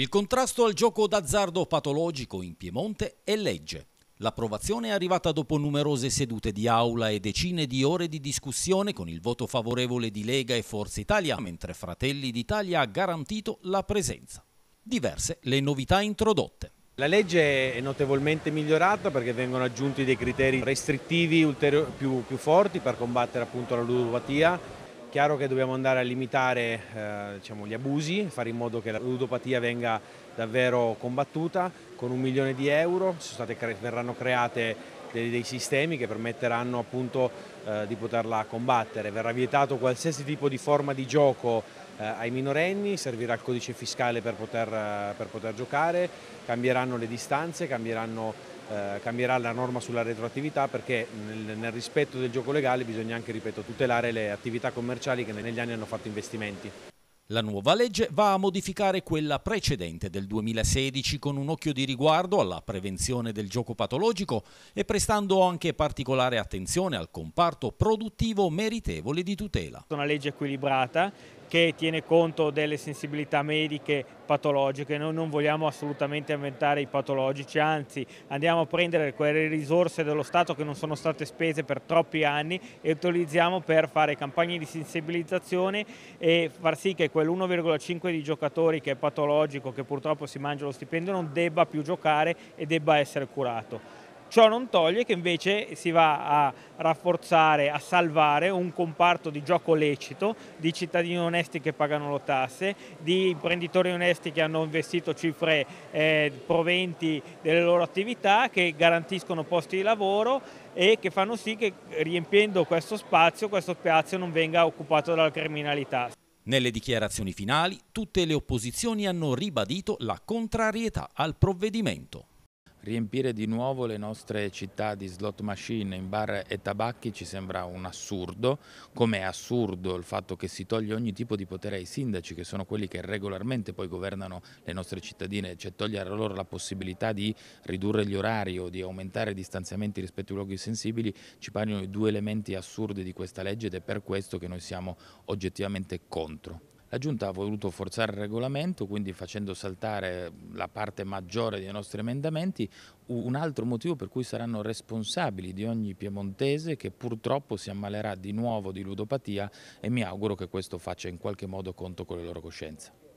Il contrasto al gioco d'azzardo patologico in Piemonte è legge. L'approvazione è arrivata dopo numerose sedute di aula e decine di ore di discussione con il voto favorevole di Lega e Forza Italia, mentre Fratelli d'Italia ha garantito la presenza. Diverse le novità introdotte. La legge è notevolmente migliorata perché vengono aggiunti dei criteri restrittivi più, più forti per combattere appunto la ludopatia Chiaro che dobbiamo andare a limitare eh, diciamo, gli abusi, fare in modo che la ludopatia venga davvero combattuta con un milione di euro, cre verranno create dei, dei sistemi che permetteranno appunto eh, di poterla combattere. Verrà vietato qualsiasi tipo di forma di gioco eh, ai minorenni, servirà il codice fiscale per poter, eh, per poter giocare, cambieranno le distanze, cambieranno eh, cambierà la norma sulla retroattività perché nel, nel, rispetto del gioco legale bisogna anche ripeto, tutelare le attività commerciali che negli anni hanno fatto investimenti. La nuova legge va a modificare quella precedente del 2016 con un occhio di riguardo alla prevenzione del gioco patologico e prestando anche particolare attenzione al comparto produttivo meritevole di tutela. una legge equilibrata che tiene conto delle sensibilità mediche patologiche, noi non vogliamo assolutamente inventare i patologici, anzi andiamo a prendere quelle risorse dello Stato che non sono state spese per troppi anni e utilizziamo per fare campagne di sensibilizzazione e far sì che quell'1,5 di giocatori che è patologico, che purtroppo si mangia lo stipendio, non debba più giocare e debba essere curato. Ciò non toglie che invece si va a rafforzare, a salvare un comparto di gioco lecito, di cittadini onesti che pagano le tasse, di imprenditori onesti che hanno investito cifre eh, proventi delle loro attività, che garantiscono posti di lavoro e che fanno sì che riempiendo questo spazio, questo spazio non venga occupato dalla criminalità. Nelle dichiarazioni finali tutte le opposizioni hanno ribadito la contrarietà al provvedimento riempire di nuovo le nostre città di slot machine in bar e tabacchi ci sembra un assurdo, come è assurdo il fatto che si toglie ogni tipo di potere ai sindaci, che sono quelli che regolarmente poi governano le nostre cittadine, cioè togliere loro la possibilità di ridurre gli orari o di aumentare i distanziamenti rispetto ai luoghi sensibili, ci paiono i due elementi assurdi di questa legge ed è per questo che noi siamo oggettivamente contro. La Giunta ha voluto forzare il regolamento, quindi facendo saltare la parte maggiore dei nostri emendamenti, un altro motivo per cui saranno responsabili di ogni piemontese che purtroppo si ammalerà di nuovo di ludopatia e mi auguro che questo faccia in qualche modo conto con le loro coscienze.